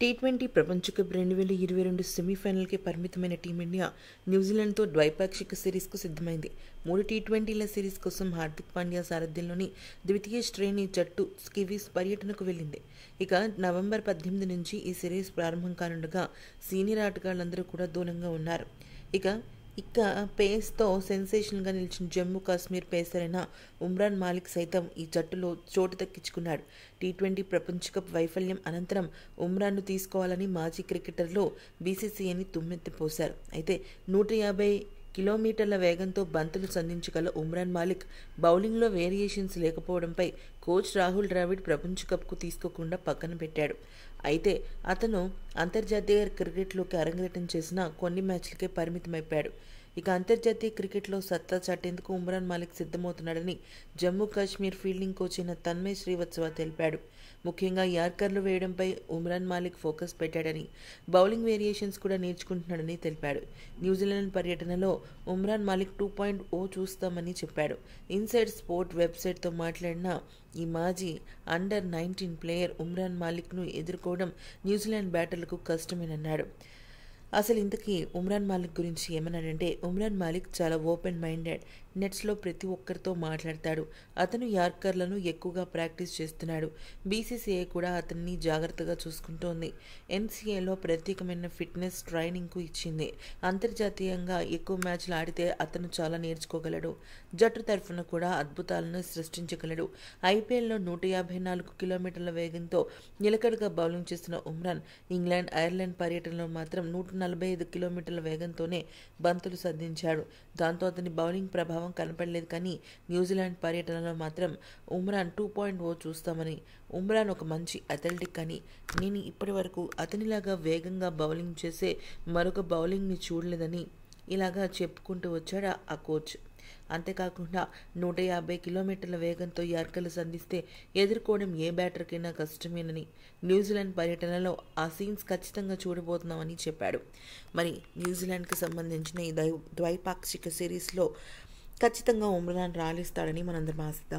tea twenty ప్రపంచ cup రెండు వేల ఇరవై రెండు సెమీఫైనల్కి పరిమితమైన టీమిండియా న్యూజిలాండ్తో ద్వైపాక్షిక సిరీస్కు సిద్ధమైంది మూడు టీ ట్వంటీల సిరీస్ కోసం హార్దిక్ పాండ్యా సారథ్యంలోని ద్వితీయ శ్రేణి జట్టు స్కివీస్ పర్యటనకు వెళ్ళింది ఇక నవంబర్ పద్దెనిమిది నుంచి ఈ సిరీస్ ప్రారంభం కానుండగా సీనియర్ ఆటగాళ్లందరూ కూడా దూరంగా ఉన్నారు ఇక ఇక పేస్తో సెన్సేషన్గా నిలిచిన జమ్మూ కాశ్మీర్ పేసర్ అయిన ఉమ్రాన్ మాలిక్ సైతం ఈ జట్టులో చోటు దక్కించుకున్నాడు టీ ట్వంటీ ప్రపంచ కప్ వైఫల్యం అనంతరం ఉమ్రాన్ను తీసుకోవాలని మాజీ క్రికెటర్లు బీసీసీఐని తుమ్మెత్తిపోశారు అయితే నూట యాభై కిలోమీటర్ల వేగంతో బంతులు సంధించగల ఉమ్రాన్ మాలిక్ బౌలింగ్లో వేరియేషన్స్ లేకపోవడంపై కోచ్ రాహుల్ ద్రావిడ్ ప్రపంచ కప్కు తీసుకోకుండా పక్కన పెట్టాడు అయితే అతను అంతర్జాతీయ క్రికెట్లోకి అరంగేటం చేసిన కొన్ని మ్యాచ్లకే పరిమితమైపాడు ఇక అంతర్జాతీయ క్రికెట్లో సత్తా చాటేందుకు ఉమ్రాన్ మాలిక్ సిద్ధమవుతున్నాడని జమ్మూ కాశ్మీర్ ఫీల్డింగ్ కోచ్ అయిన తన్మయ్ శ్రీవత్సవ తెలిపాడు ముఖ్యంగా యార్కర్లు వేయడంపై ఉమ్రాన్ మాలిక్ ఫోకస్ పెట్టాడని బౌలింగ్ వేరియేషన్స్ కూడా నేర్చుకుంటున్నాడని తెలిపాడు న్యూజిలాండ్ పర్యటనలో Umran Malik two point O చూస్తామని చెప్పాడు ఇన్సైడ్ స్పోర్ట్ వెబ్సైట్తో మాట్లాడిన ఈ మాజీ అండర్ నైన్టీన్ ప్లేయర్ ఉమ్రాన్ మాలిక్ను ఎదుర్కోవడం న్యూజిలాండ్ బ్యాటర్లకు కష్టమేనన్నాడు అసలు ఇంతకీ ఉమ్రాన్ మాలిక్ గురించి ఏమన్నాడంటే ఉమ్రాన్ మాలిక్ చాలా ఓపెన్ మైండెడ్ నెట్స్లో ప్రతి ఒక్కరితో మాట్లాడతాడు అతను యార్కర్లను ఎక్కువగా ప్రాక్టీస్ చేస్తున్నాడు బీసీసీఐ కూడా అతన్ని జాగ్రత్తగా చూసుకుంటోంది ఎన్సీఏలో ప్రత్యేకమైన ఫిట్నెస్ ట్రైనింగ్కు ఇచ్చింది అంతర్జాతీయంగా ఎక్కువ మ్యాచ్లు ఆడితే అతను చాలా నేర్చుకోగలడు జట్టు తరఫున కూడా అద్భుతాలను సృష్టించగలడు ఐపీఎల్లో నూట యాభై నాలుగు కిలోమీటర్ల వేగంతో నిలకడగా బౌలింగ్ చేసిన ఉమ్రాన్ ఇంగ్లాండ్ ఐర్లాండ్ పర్యటనలో మాత్రం నూట నలభై ఐదు కిలోమీటర్ల వేగంతోనే బంతులు సంధించాడు దాంతో అతని బౌలింగ్ ప్రభావం కనపడలేదు కానీ న్యూజిలాండ్ పర్యటనలో మాత్రం ఉమ్రాన్ టూ పాయింట్ ఓ చూస్తామని ఉమ్రాన్ ఒక మంచి అథ్లెటిక్ అని నేను ఇప్పటి వరకు అతనిలాగా వేగంగా బౌలింగ్ చేసే మరొక బౌలింగ్ని చూడలేదని ఇలాగా చెప్పుకుంటూ వచ్చాడు ఆ కోచ్ అంతేకాకుండా నూట యాభై కిలోమీటర్ల వేగంతో యార్కలు సంధిస్తే ఎదుర్కోవడం ఏ బ్యాటర్కైనా కష్టమేనని న్యూజిలాండ్ పర్యటనలో ఆ సీన్స్ ఖచ్చితంగా చూడబోతున్నామని చెప్పాడు మరి న్యూజిలాండ్కి సంబంధించిన ఈ ద్వైపాక్షిక సిరీస్లో ఖచ్చితంగా ఉమ్రాన్ రాలిస్తాడని మనందరం ఆశిద్దాం